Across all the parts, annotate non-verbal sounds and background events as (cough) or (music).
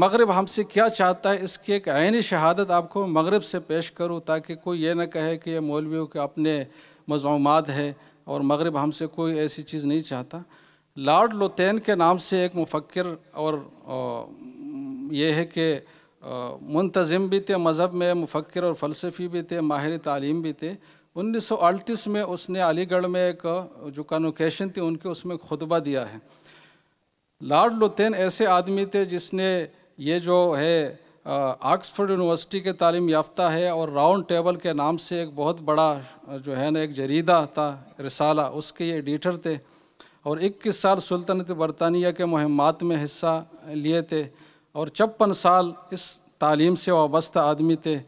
مغرب ہم سے کیا چاہتا ہے اس کی ایک عینی شہادت آپ کو مغرب سے پیش کروں تاکہ کوئی یہ نہ کہے کہ یہ مولویوں کے اپنے مضمومات ہے اور مغرب ہم سے کوئی ایسی چیز نہیں چاہتا لارڈ لوتین کے نام سے ایک مفکر اور یہ ہے کہ منتظم بھی تھے مذہب میں مفکر اور فلسفی بھی تھے ماہر تعلیم بھی تھے انیس سو اڑتیس میں اس نے علی گڑھ میں ایک جو کنوکیشن تھی ان کے اس میں خطبہ دیا ہے لارڈ لوتین ایسے آدمی تھے جس نے یہ جو ہے آکسفرڈ یونیورسٹی کے تعلیم یافتہ ہے اور راؤنڈ ٹیبل کے نام سے ایک بہت بڑا جو ہے نا ایک جریدہ تھا رسالہ اس کے یہ ایڈیٹر تھے اور اکیس سال سلطنت برطانیہ کے مہمات میں حصہ لیے تھے اور چھپن سال اس تعلیم سے وابستہ آدمی تھے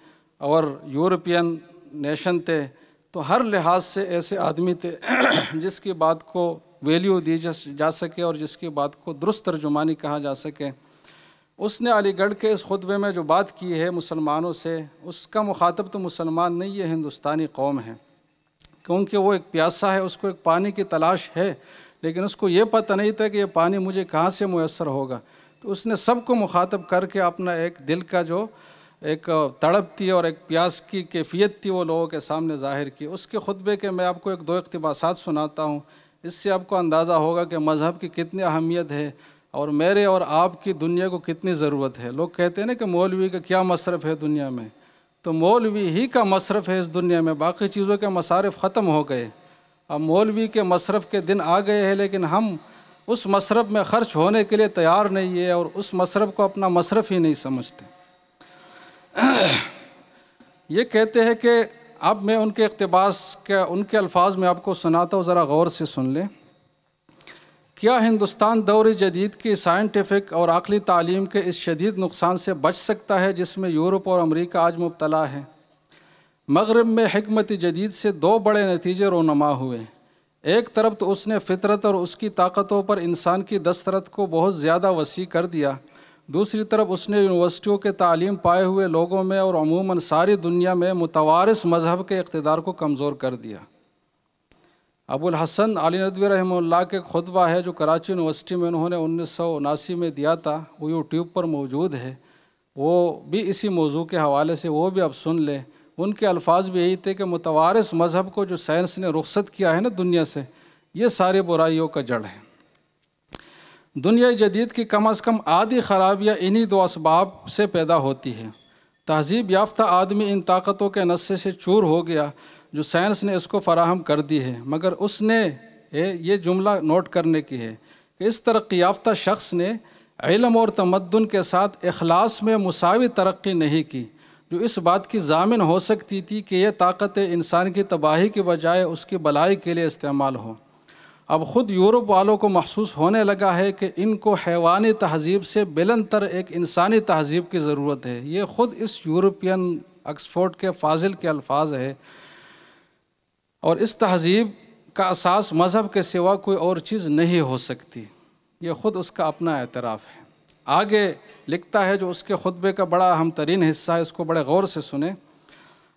اور یورپین نیشن تھے تو ہر لحاظ سے ایسے آدمی تھے (clears throat) جس کی بات کو ویلیو دی جا سکے اور جس کی بات کو درست ترجمانی کہا جا سکے اس نے علی گڑھ کے اس خطبے میں جو بات کی ہے مسلمانوں سے اس کا مخاطب تو مسلمان نہیں یہ ہندوستانی قوم ہے کیونکہ وہ ایک پیاسا ہے اس کو ایک پانی کی تلاش ہے لیکن اس کو یہ پتہ نہیں تھا کہ یہ پانی مجھے کہاں سے میسر ہوگا تو اس نے سب کو مخاطب کر کے اپنا ایک دل کا جو ایک تڑپ تھی اور ایک پیاس کی کیفیت تھی وہ لوگوں کے سامنے ظاہر کی اس کے خطبے کے میں آپ کو ایک دو اقتباسات سناتا ہوں اس سے آپ کو اندازہ ہوگا کہ مذہب کی کتنی اہمیت ہے اور میرے اور آپ کی دنیا کو کتنی ضرورت ہے لوگ کہتے ہیں نا کہ مولوی کا کیا مصرف ہے دنیا میں تو مولوی ہی کا مصرف ہے اس دنیا میں باقی چیزوں کے مصارف ختم ہو گئے اب مولوی کے مصرف کے دن آ گئے ہیں لیکن ہم اس مصرف میں خرچ ہونے کے لیے تیار نہیں ہے اور اس مصرف کو اپنا مصرف ہی نہیں سمجھتے (clears throat) یہ کہتے ہیں کہ اب میں ان کے اقتباس کے ان کے الفاظ میں آپ کو سناتا ہوں ذرا غور سے سن لیں کیا ہندوستان دور جدید کی سائنٹیفک اور عقلی تعلیم کے اس شدید نقصان سے بچ سکتا ہے جس میں یورپ اور امریکہ آج مبتلا ہے مغرب میں حکمت جدید سے دو بڑے نتیجے رونما ہوئے ایک طرف تو اس نے فطرت اور اس کی طاقتوں پر انسان کی دسترت کو بہت زیادہ وسیع کر دیا دوسری طرف اس نے یونیورسٹیوں کے تعلیم پائے ہوئے لوگوں میں اور عموماً ساری دنیا میں متوارث مذہب کے اقتدار کو کمزور کر دیا ابو الحسن علی ندوی رحمہ اللہ کے خطبہ ہے جو کراچی یونیورسٹی میں انہوں نے انیس سو اناسی میں دیا تھا وہ یوٹیوب پر موجود ہے وہ بھی اسی موضوع کے حوالے سے وہ بھی اب سن لیں ان کے الفاظ بھی یہی تھے کہ متوارث مذہب کو جو سائنس نے رخصت کیا ہے نا دنیا سے یہ سارے برائیوں کا جڑ ہے دنیا جدید کی کم از کم آدھی خرابیاں انہی دو اسباب سے پیدا ہوتی ہے تہذیب یافتہ آدمی ان طاقتوں کے نسے سے چور ہو گیا جو سائنس نے اس کو فراہم کر دی ہے مگر اس نے یہ جملہ نوٹ کرنے کی ہے کہ اس ترقی یافتہ شخص نے علم اور تمدن کے ساتھ اخلاص میں مساوی ترقی نہیں کی جو اس بات کی ضامن ہو سکتی تھی کہ یہ طاقت انسان کی تباہی کے بجائے اس کی بلائی کے لیے استعمال ہو اب خود یورپ والوں کو محسوس ہونے لگا ہے کہ ان کو حیوانی تہذیب سے بلند تر ایک انسانی تہذیب کی ضرورت ہے یہ خود اس یورپین اکسفورڈ کے فاضل کے الفاظ ہے اور اس تہذیب کا اساس مذہب کے سوا کوئی اور چیز نہیں ہو سکتی یہ خود اس کا اپنا اعتراف ہے آگے لکھتا ہے جو اس کے خطبے کا بڑا اہم ترین حصہ ہے اس کو بڑے غور سے سنیں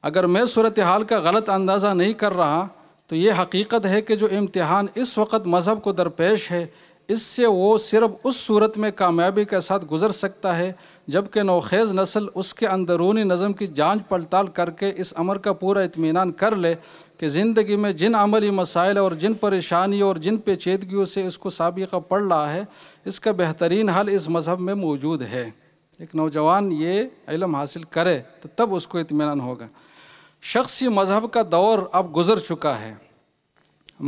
اگر میں صورتحال کا غلط اندازہ نہیں کر رہا تو یہ حقیقت ہے کہ جو امتحان اس وقت مذہب کو درپیش ہے اس سے وہ صرف اس صورت میں کامیابی کے ساتھ گزر سکتا ہے جب کہ نوخیز نسل اس کے اندرونی نظم کی جانچ پڑتال کر کے اس عمر کا پورا اطمینان کر لے کہ زندگی میں جن عملی مسائل اور جن پریشانیوں اور جن پیچیدگیوں سے اس کو سابقہ پڑ رہا ہے اس کا بہترین حل اس مذہب میں موجود ہے ایک نوجوان یہ علم حاصل کرے تو تب اس کو اطمینان ہوگا شخصی مذہب کا دور اب گزر چکا ہے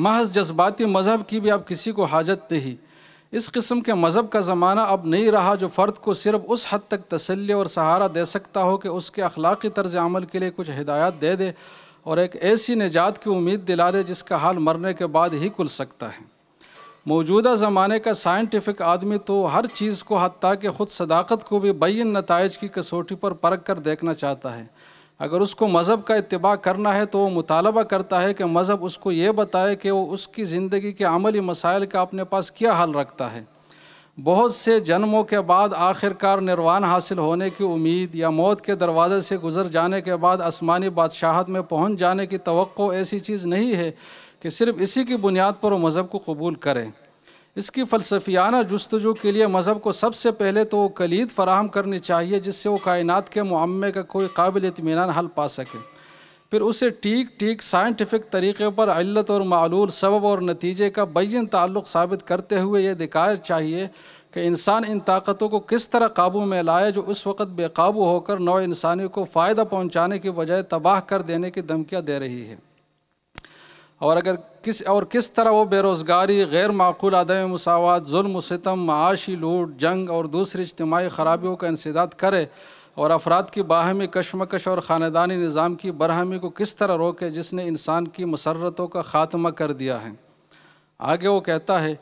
محض جذباتی مذہب کی بھی اب کسی کو حاجت نہیں اس قسم کے مذہب کا زمانہ اب نہیں رہا جو فرد کو صرف اس حد تک تسلی اور سہارا دے سکتا ہو کہ اس کے اخلاقی طرز عمل کے لیے کچھ ہدایات دے دے اور ایک ایسی نجات کی امید دلا دے جس کا حال مرنے کے بعد ہی کل سکتا ہے موجودہ زمانے کا سائنٹیفک آدمی تو ہر چیز کو حتیٰ کہ خود صداقت کو بھی بین نتائج کی کسوٹی پر پرکھ کر دیکھنا چاہتا ہے اگر اس کو مذہب کا اتباع کرنا ہے تو وہ مطالبہ کرتا ہے کہ مذہب اس کو یہ بتائے کہ وہ اس کی زندگی کے عملی مسائل کا اپنے پاس کیا حل رکھتا ہے بہت سے جنموں کے بعد آخر کار نروان حاصل ہونے کی امید یا موت کے دروازے سے گزر جانے کے بعد آسمانی بادشاہت میں پہنچ جانے کی توقع ایسی چیز نہیں ہے کہ صرف اسی کی بنیاد پر وہ مذہب کو قبول کریں اس کی فلسفیانہ جستجو کے لیے مذہب کو سب سے پہلے تو وہ کلید فراہم کرنی چاہیے جس سے وہ کائنات کے معمے کا کوئی قابل اطمینان حل پا سکے پھر اسے ٹیک ٹیک سائنٹیفک طریقے پر علت اور معلول سبب اور نتیجے کا بین تعلق ثابت کرتے ہوئے یہ دکھایا چاہیے کہ انسان ان طاقتوں کو کس طرح قابو میں لائے جو اس وقت بے قابو ہو کر نو انسانی کو فائدہ پہنچانے کی بجائے تباہ کر دینے کی دھمکیاں دے رہی ہے اور اگر کس اور کس طرح وہ بے روزگاری غیر معقول عدم مساوات ظلم و ستم معاشی لوٹ جنگ اور دوسری اجتماعی خرابیوں کا انسداد کرے اور افراد کی باہمی کشمکش اور خاندانی نظام کی برہمی کو کس طرح روکے جس نے انسان کی مسرتوں کا خاتمہ کر دیا ہے آگے وہ کہتا ہے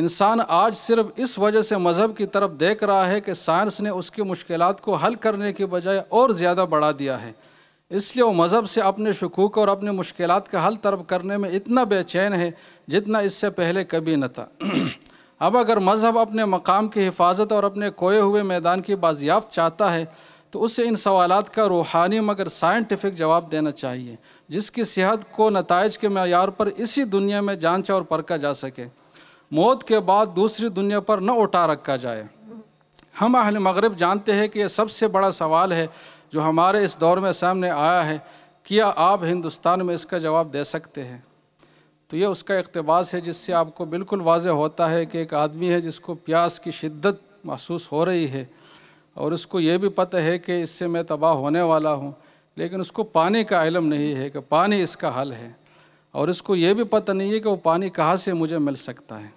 انسان آج صرف اس وجہ سے مذہب کی طرف دیکھ رہا ہے کہ سائنس نے اس کی مشکلات کو حل کرنے کی بجائے اور زیادہ بڑھا دیا ہے اس لیے وہ مذہب سے اپنے شکوک اور اپنے مشکلات کا حل طلب کرنے میں اتنا بے چین ہے جتنا اس سے پہلے کبھی نہ تھا (clears throat) اب اگر مذہب اپنے مقام کی حفاظت اور اپنے کوئے ہوئے میدان کی بازیافت چاہتا ہے تو اسے ان سوالات کا روحانی مگر سائنٹیفک جواب دینا چاہیے جس کی صحت کو نتائج کے معیار پر اسی دنیا میں جانچا اور پرکا جا سکے موت کے بعد دوسری دنیا پر نہ اٹھا رکھا جائے ہم اہل مغرب جانتے ہیں کہ یہ سب سے بڑا سوال ہے جو ہمارے اس دور میں سامنے آیا ہے کیا آپ ہندوستان میں اس کا جواب دے سکتے ہیں تو یہ اس کا اقتباس ہے جس سے آپ کو بالکل واضح ہوتا ہے کہ ایک آدمی ہے جس کو پیاس کی شدت محسوس ہو رہی ہے اور اس کو یہ بھی پتہ ہے کہ اس سے میں تباہ ہونے والا ہوں لیکن اس کو پانی کا علم نہیں ہے کہ پانی اس کا حل ہے اور اس کو یہ بھی پتہ نہیں ہے کہ وہ پانی کہاں سے مجھے مل سکتا ہے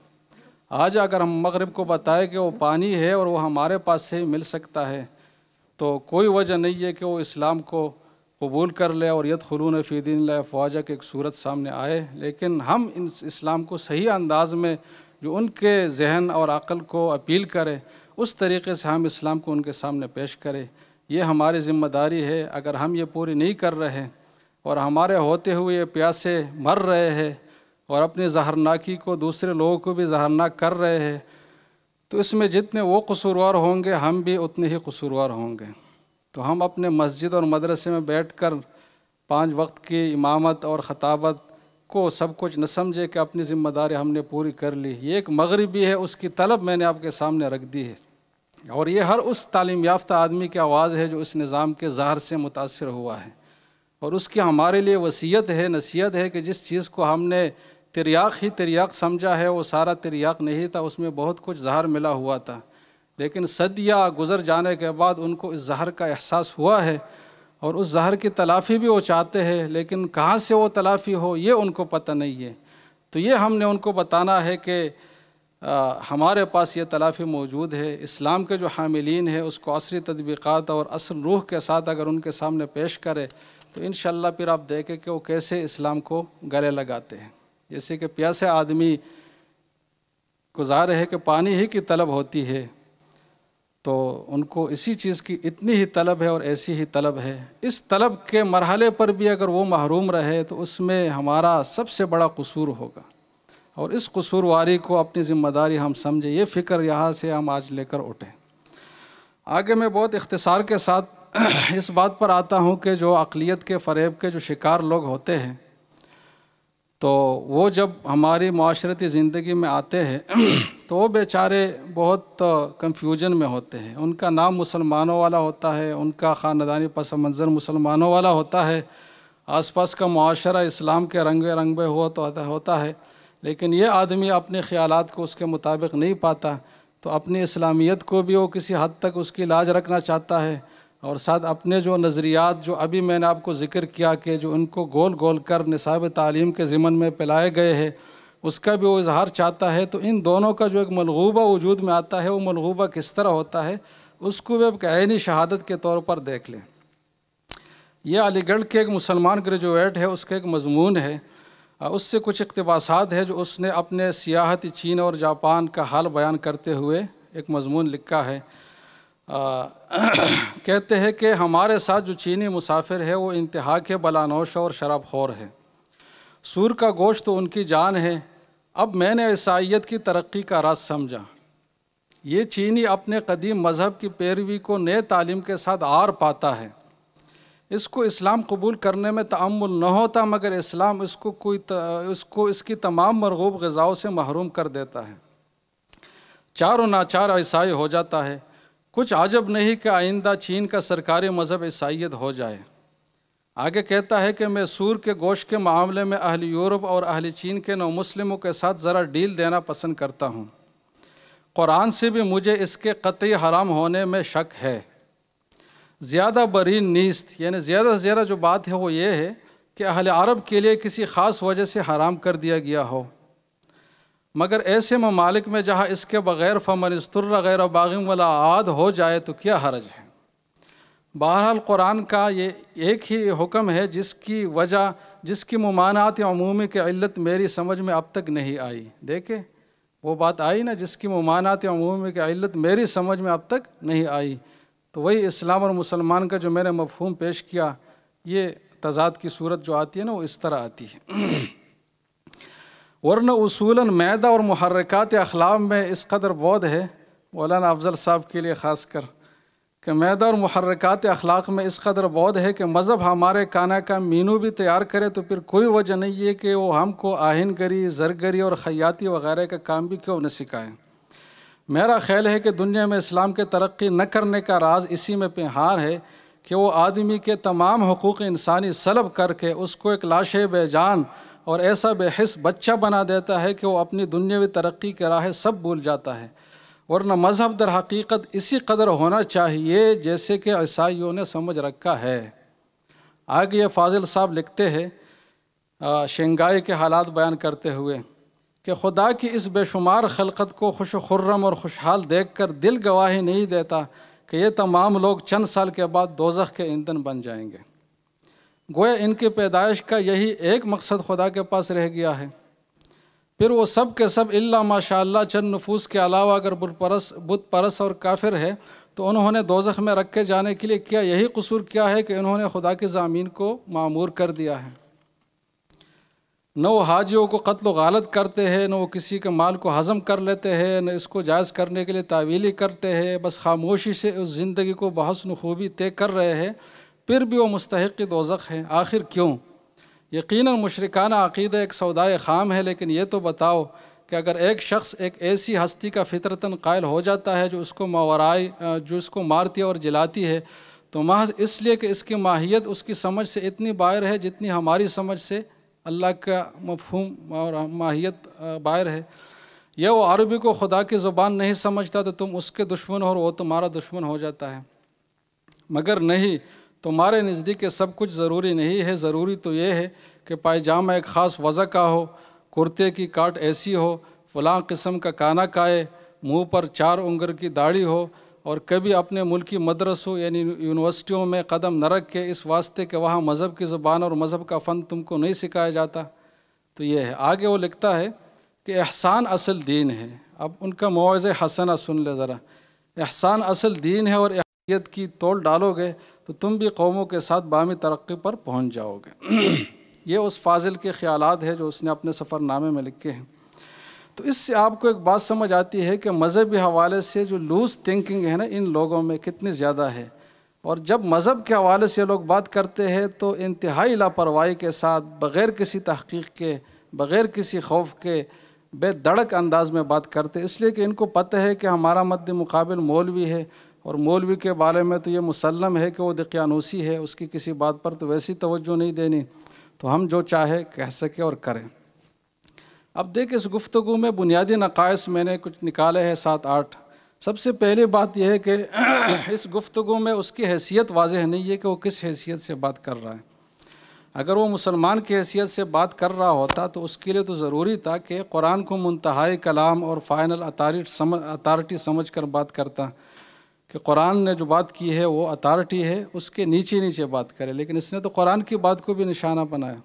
آج اگر ہم مغرب کو بتائیں کہ وہ پانی ہے اور وہ ہمارے پاس سے ہی مل سکتا ہے تو کوئی وجہ نہیں ہے کہ وہ اسلام کو قبول کر لے اور یت خلون اللہ فواجہ کے ایک صورت سامنے آئے لیکن ہم ان اسلام کو صحیح انداز میں جو ان کے ذہن اور عقل کو اپیل کرے اس طریقے سے ہم اسلام کو ان کے سامنے پیش کریں یہ ہماری ذمہ داری ہے اگر ہم یہ پوری نہیں کر رہے اور ہمارے ہوتے ہوئے پیاسے مر رہے ہیں اور اپنی زہرناکی کو دوسرے لوگوں کو بھی زہرناک کر رہے ہیں تو اس میں جتنے وہ قصوروار ہوں گے ہم بھی اتنے ہی قصوروار ہوں گے تو ہم اپنے مسجد اور مدرسے میں بیٹھ کر پانچ وقت کی امامت اور خطابت کو سب کچھ نہ سمجھے کہ اپنی ذمہ داری ہم نے پوری کر لی یہ ایک مغربی ہے اس کی طلب میں نے آپ کے سامنے رکھ دی ہے اور یہ ہر اس تعلیم یافتہ آدمی کی آواز ہے جو اس نظام کے زہر سے متاثر ہوا ہے اور اس کی ہمارے لیے وصیت ہے نصیحت ہے کہ جس چیز کو ہم نے تریاق ہی تریاق سمجھا ہے وہ سارا تریاق نہیں تھا اس میں بہت کچھ زہر ملا ہوا تھا لیکن صدیہ گزر جانے کے بعد ان کو اس زہر کا احساس ہوا ہے اور اس زہر کی تلافی بھی وہ چاہتے ہیں لیکن کہاں سے وہ تلافی ہو یہ ان کو پتہ نہیں ہے تو یہ ہم نے ان کو بتانا ہے کہ ہمارے پاس یہ تلافی موجود ہے اسلام کے جو حاملین ہیں اس کو عصری تدبیقات اور اصل روح کے ساتھ اگر ان کے سامنے پیش کرے تو انشاءاللہ پھر آپ دیکھیں کہ وہ کیسے اسلام کو گلے لگاتے ہیں جیسے کہ پیاسے آدمی گزار ہے کہ پانی ہی کی طلب ہوتی ہے تو ان کو اسی چیز کی اتنی ہی طلب ہے اور ایسی ہی طلب ہے اس طلب کے مرحلے پر بھی اگر وہ محروم رہے تو اس میں ہمارا سب سے بڑا قصور ہوگا اور اس قصورواری کو اپنی ذمہ داری ہم سمجھیں یہ فکر یہاں سے ہم آج لے کر اٹھیں آگے میں بہت اختصار کے ساتھ (clears throat) اس بات پر آتا ہوں کہ جو اقلیت کے فریب کے جو شکار لوگ ہوتے ہیں تو وہ جب ہماری معاشرتی زندگی میں آتے ہیں (clears throat) تو وہ بیچارے بہت کنفیوژن میں ہوتے ہیں ان کا نام مسلمانوں والا ہوتا ہے ان کا خاندانی پس منظر مسلمانوں والا ہوتا ہے آس پاس کا معاشرہ اسلام کے رنگ رنگ بے ہوا تو ہوتا ہے لیکن یہ آدمی اپنے خیالات کو اس کے مطابق نہیں پاتا تو اپنی اسلامیت کو بھی وہ کسی حد تک اس کی لاج رکھنا چاہتا ہے اور ساتھ اپنے جو نظریات جو ابھی میں نے آپ کو ذکر کیا کہ جو ان کو گول گول کر نصاب تعلیم کے ضمن میں پلائے گئے ہیں اس کا بھی وہ اظہار چاہتا ہے تو ان دونوں کا جو ایک ملغوبہ وجود میں آتا ہے وہ ملغوبہ کس طرح ہوتا ہے اس کو بھی اب عینی شہادت کے طور پر دیکھ لیں یہ علی گڑھ کے ایک مسلمان گریجویٹ ہے اس کا ایک مضمون ہے اس سے کچھ اقتباسات ہے جو اس نے اپنے سیاحتی چین اور جاپان کا حال بیان کرتے ہوئے ایک مضمون لکھا ہے (clears throat) کہتے ہیں کہ ہمارے ساتھ جو چینی مسافر ہے وہ انتہا کے بلانوش اور شراب خور ہے سور کا گوشت تو ان کی جان ہے اب میں نے عیسائیت کی ترقی کا راز سمجھا یہ چینی اپنے قدیم مذہب کی پیروی کو نئے تعلیم کے ساتھ آر پاتا ہے اس کو اسلام قبول کرنے میں تعمل نہ ہوتا مگر اسلام اس کو کوئی ت... اس کو اس کی تمام مرغوب غذاؤں سے محروم کر دیتا ہے چار و ناچار عیسائی ہو جاتا ہے کچھ عجب نہیں کہ آئندہ چین کا سرکاری مذہب عیسائیت ہو جائے آگے کہتا ہے کہ میں سور کے گوشت کے معاملے میں اہل یورپ اور اہل چین کے نو مسلموں کے ساتھ ذرا ڈیل دینا پسند کرتا ہوں قرآن سے بھی مجھے اس کے قطعی حرام ہونے میں شک ہے زیادہ برین نیست یعنی زیادہ سے جو بات ہے وہ یہ ہے کہ اہل عرب کے لیے کسی خاص وجہ سے حرام کر دیا گیا ہو مگر ایسے ممالک میں جہاں اس کے بغیر فمن استر غیر باغم ولا عاد ہو جائے تو کیا حرج ہے بہرحال قرآن کا یہ ایک ہی حکم ہے جس کی وجہ جس کی ممانعات عمومی کی علت میری سمجھ میں اب تک نہیں آئی دیکھے وہ بات آئی نا جس کی ممانعت عمومی کی علت میری سمجھ میں اب تک نہیں آئی تو وہی اسلام اور مسلمان کا جو میں نے مفہوم پیش کیا یہ تضاد کی صورت جو آتی ہے نا وہ اس طرح آتی ہے ورنہ اصولاً معدہ اور محرکات اخلاق میں اس قدر بود ہے مولانا افضل صاحب کے لیے خاص کر کہ معدہ اور محرکات اخلاق میں اس قدر بود ہے کہ مذہب ہمارے کانا کا مینو بھی تیار کرے تو پھر کوئی وجہ نہیں ہے کہ وہ ہم کو آہن گری زرگری اور خیاتی وغیرہ کا کام بھی کیوں نہ سکھائیں میرا خیال ہے کہ دنیا میں اسلام کے ترقی نہ کرنے کا راز اسی میں پہار ہے کہ وہ آدمی کے تمام حقوق انسانی سلب کر کے اس کو ایک لاش بے جان اور ایسا بے حص بچہ بنا دیتا ہے کہ وہ اپنی دنیاوی ترقی کے راہ سب بھول جاتا ہے ورنہ مذہب در حقیقت اسی قدر ہونا چاہیے جیسے کہ عیسائیوں نے سمجھ رکھا ہے آگے یہ فاضل صاحب لکھتے ہیں شنگائی کے حالات بیان کرتے ہوئے کہ خدا کی اس بے شمار خلقت کو خوش و خرم اور خوشحال دیکھ کر دل گواہی نہیں دیتا کہ یہ تمام لوگ چند سال کے بعد دوزخ کے ایندھن بن جائیں گے گوئے ان کی پیدائش کا یہی ایک مقصد خدا کے پاس رہ گیا ہے پھر وہ سب کے سب اللہ ماشاء اللہ چند نفوس کے علاوہ اگر بت پرس بت پرس اور کافر ہے تو انہوں نے دوزخ میں رکھے جانے کے لیے کیا یہی قصور کیا ہے کہ انہوں نے خدا کے زامین کو معمور کر دیا ہے نہ وہ حاجیوں کو قتل و غالت کرتے ہیں نہ وہ کسی کے مال کو ہضم کر لیتے ہیں نہ اس کو جائز کرنے کے لیے تعویلی کرتے ہیں بس خاموشی سے اس زندگی کو بحسن خوبی طے کر رہے ہیں پھر بھی وہ مستحق دوزخ ہیں آخر کیوں یقیناً مشرکانہ عقیدہ ایک سودائے خام ہے لیکن یہ تو بتاؤ کہ اگر ایک شخص ایک ایسی ہستی کا فطرتن قائل ہو جاتا ہے جو اس کو ماورائی جو اس کو مارتی اور جلاتی ہے تو محض اس لیے کہ اس کی ماہیت اس کی سمجھ سے اتنی باہر ہے جتنی ہماری سمجھ سے اللہ کا مفہوم اور ماہیت باہر ہے یا وہ عربی کو خدا کی زبان نہیں سمجھتا تو تم اس کے دشمن ہو اور وہ تمہارا دشمن ہو جاتا ہے مگر نہیں تمہارے نزدیک سب کچھ ضروری نہیں ہے ضروری تو یہ ہے کہ پائجامہ ایک خاص وضع کا ہو کرتے کی کاٹ ایسی ہو فلاں قسم کا کانا کائے منہ پر چار انگر کی داڑھی ہو اور کبھی اپنے ملکی مدرسوں یعنی یونیورسٹیوں میں قدم نہ رکھ کے اس واسطے کہ وہاں مذہب کی زبان اور مذہب کا فن تم کو نہیں سکھایا جاتا تو یہ ہے آگے وہ لکھتا ہے کہ احسان اصل دین ہے اب ان کا معاوض حسنہ سن لے ذرا احسان اصل دین ہے اور احیت کی تول ڈالو گے تو تم بھی قوموں کے ساتھ بامی ترقی پر پہنچ جاؤ گے (clears throat) یہ اس فاضل کے خیالات ہیں جو اس نے اپنے سفر نامے میں لکھے ہیں تو اس سے آپ کو ایک بات سمجھ آتی ہے کہ مذہبی حوالے سے جو لوز تھنکنگ ہے نا ان لوگوں میں کتنی زیادہ ہے اور جب مذہب کے حوالے سے لوگ بات کرتے ہیں تو انتہائی لاپرواہی کے ساتھ بغیر کسی تحقیق کے بغیر کسی خوف کے بے دڑک انداز میں بات کرتے اس لیے کہ ان کو پتہ ہے کہ ہمارا مد مقابل مولوی ہے اور مولوی کے بارے میں تو یہ مسلم ہے کہ وہ دقیانوسی ہے اس کی کسی بات پر تو ویسی توجہ نہیں دینی تو ہم جو چاہے کہہ سکے اور کریں اب دیکھ اس گفتگو میں بنیادی نقائص میں نے کچھ نکالے ہیں سات آٹھ سب سے پہلی بات یہ ہے کہ (clears throat) اس گفتگو میں اس کی حیثیت واضح نہیں ہے کہ وہ کس حیثیت سے بات کر رہا ہے اگر وہ مسلمان کی حیثیت سے بات کر رہا ہوتا تو اس کے لیے تو ضروری تھا کہ قرآن کو منتہائی کلام اور فائنل اتارٹی سمجھ کر بات کرتا کہ قرآن نے جو بات کی ہے وہ اتھارٹی ہے اس کے نیچے نیچے بات کرے لیکن اس نے تو قرآن کی بات کو بھی نشانہ بنایا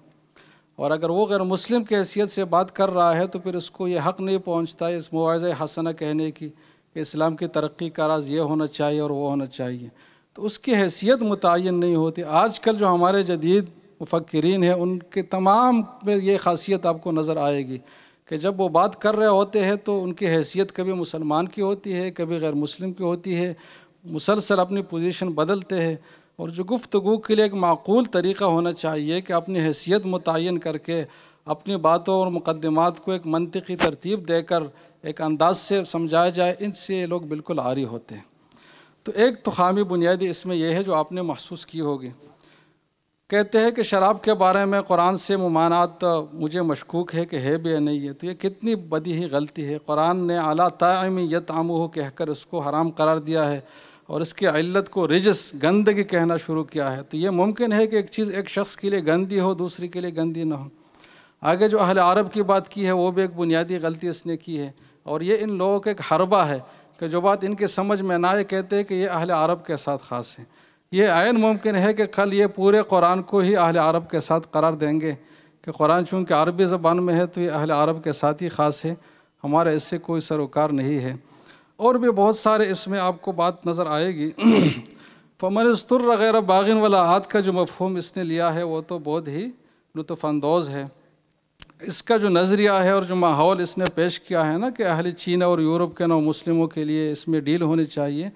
اور اگر وہ غیر مسلم کی حیثیت سے بات کر رہا ہے تو پھر اس کو یہ حق نہیں پہنچتا ہے اس معاوضۂ حسنہ کہنے کی کہ اسلام کی ترقی کا راز یہ ہونا چاہیے اور وہ ہونا چاہیے تو اس کی حیثیت متعین نہیں ہوتی آج کل جو ہمارے جدید مفکرین ہیں ان کے تمام میں یہ خاصیت آپ کو نظر آئے گی کہ جب وہ بات کر رہے ہوتے ہیں تو ان کی حیثیت کبھی مسلمان کی ہوتی ہے کبھی غیر مسلم کی ہوتی ہے مسلسل اپنی پوزیشن بدلتے ہیں اور جو گفتگو کے لیے ایک معقول طریقہ ہونا چاہیے کہ اپنی حیثیت متعین کر کے اپنی باتوں اور مقدمات کو ایک منطقی ترتیب دے کر ایک انداز سے سمجھایا جائے ان سے یہ لوگ بالکل عاری ہوتے ہیں تو ایک تو خامی بنیادی اس میں یہ ہے جو آپ نے محسوس کی ہوگی کہتے ہیں کہ شراب کے بارے میں قرآن سے ممانعت مجھے مشکوک ہے کہ ہے بھی یا نہیں ہے تو یہ کتنی بدی ہی غلطی ہے قرآن نے اعلیٰ تائمی یت کہہ کر اس کو حرام قرار دیا ہے اور اس کی علت کو رجس گندگی کہنا شروع کیا ہے تو یہ ممکن ہے کہ ایک چیز ایک شخص کے لیے گندی ہو دوسری کے لیے گندی نہ ہو آگے جو اہل عرب کی بات کی ہے وہ بھی ایک بنیادی غلطی اس نے کی ہے اور یہ ان لوگوں کا ایک حربہ ہے کہ جو بات ان کے سمجھ میں نہ یہ کہتے کہ یہ اہل عرب کے ساتھ خاص ہے یہ عین ممکن ہے کہ کل یہ پورے قرآن کو ہی اہل عرب کے ساتھ قرار دیں گے کہ قرآن چونکہ عربی زبان میں ہے تو یہ اہل عرب کے ساتھ ہی خاص ہے ہمارا اس سے کوئی سروکار نہیں ہے اور بھی بہت سارے اس میں آپ کو بات نظر آئے گی (clears throat) فمن استر غیر باغن والا ہاتھ کا جو مفہوم اس نے لیا ہے وہ تو بہت ہی لطف اندوز ہے اس کا جو نظریہ ہے اور جو ماحول اس نے پیش کیا ہے نا کہ اہل چین اور یورپ کے نو مسلموں کے لیے اس میں ڈیل ہونی چاہیے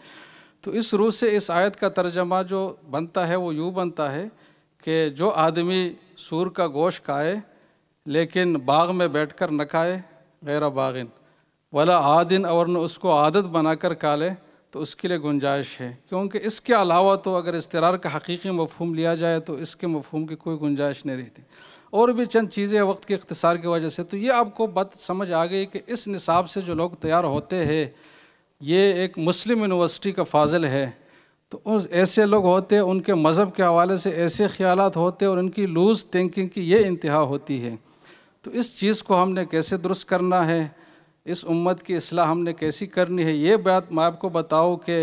تو اس روح سے اس آیت کا ترجمہ جو بنتا ہے وہ یوں بنتا ہے کہ جو آدمی سور کا گوشت کھائے لیکن باغ میں بیٹھ کر نہ کھائے غیر باغن ولا عادن ورنہ اس کو عادت بنا کر کالے تو اس کے لیے گنجائش ہے کیونکہ اس کے علاوہ تو اگر استرار کا حقیقی مفہوم لیا جائے تو اس کے مفہوم کی کوئی گنجائش نہیں رہتی اور بھی چند چیزیں وقت کی اختصار کی وجہ سے تو یہ آپ کو بات سمجھ آ گئی کہ اس نصاب سے جو لوگ تیار ہوتے ہیں یہ ایک مسلم یونیورسٹی کا فاضل ہے تو ایسے لوگ ہوتے ان کے مذہب کے حوالے سے ایسے خیالات ہوتے اور ان کی لوز تھنکنگ کی یہ انتہا ہوتی ہے تو اس چیز کو ہم نے کیسے درست کرنا ہے اس امت کی اصلاح ہم نے کیسی کرنی ہے یہ بات میں آپ کو بتاؤں کہ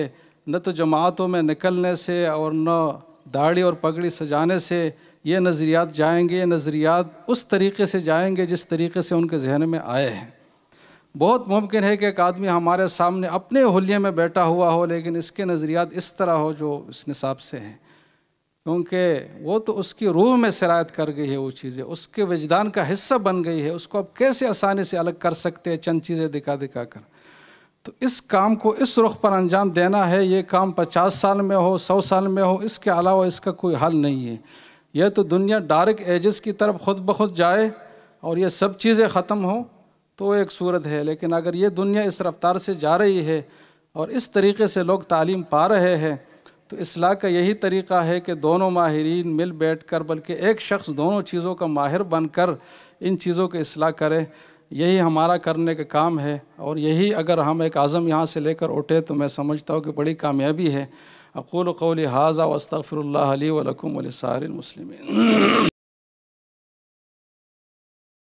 نہ تو جماعتوں میں نکلنے سے اور نہ داڑھی اور پگڑی سجانے سے یہ نظریات جائیں گے یہ نظریات اس طریقے سے جائیں گے جس طریقے سے ان کے ذہن میں آئے ہیں بہت ممکن ہے کہ ایک آدمی ہمارے سامنے اپنے حلیے میں بیٹھا ہوا ہو لیکن اس کے نظریات اس طرح ہو جو اس نصاب سے ہیں کیونکہ وہ تو اس کی روح میں سرایت کر گئی ہے وہ چیزیں اس کے وجدان کا حصہ بن گئی ہے اس کو آپ کیسے آسانی سے الگ کر سکتے ہیں چند چیزیں دکھا دکھا کر تو اس کام کو اس رخ پر انجام دینا ہے یہ کام پچاس سال میں ہو سو سال میں ہو اس کے علاوہ اس کا کوئی حل نہیں ہے یہ تو دنیا ڈارک ایجز کی طرف خود بخود جائے اور یہ سب چیزیں ختم ہوں تو ایک صورت ہے لیکن اگر یہ دنیا اس رفتار سے جا رہی ہے اور اس طریقے سے لوگ تعلیم پا رہے ہیں تو اصلاح کا یہی طریقہ ہے کہ دونوں ماہرین مل بیٹھ کر بلکہ ایک شخص دونوں چیزوں کا ماہر بن کر ان چیزوں کی اصلاح کرے یہی ہمارا کرنے کا کام ہے اور یہی اگر ہم ایک عظم یہاں سے لے کر اٹھے تو میں سمجھتا ہوں کہ بڑی کامیابی ہے اقول قولی حاضہ وسط اللہ علیہ ولکم علیہ المسلمین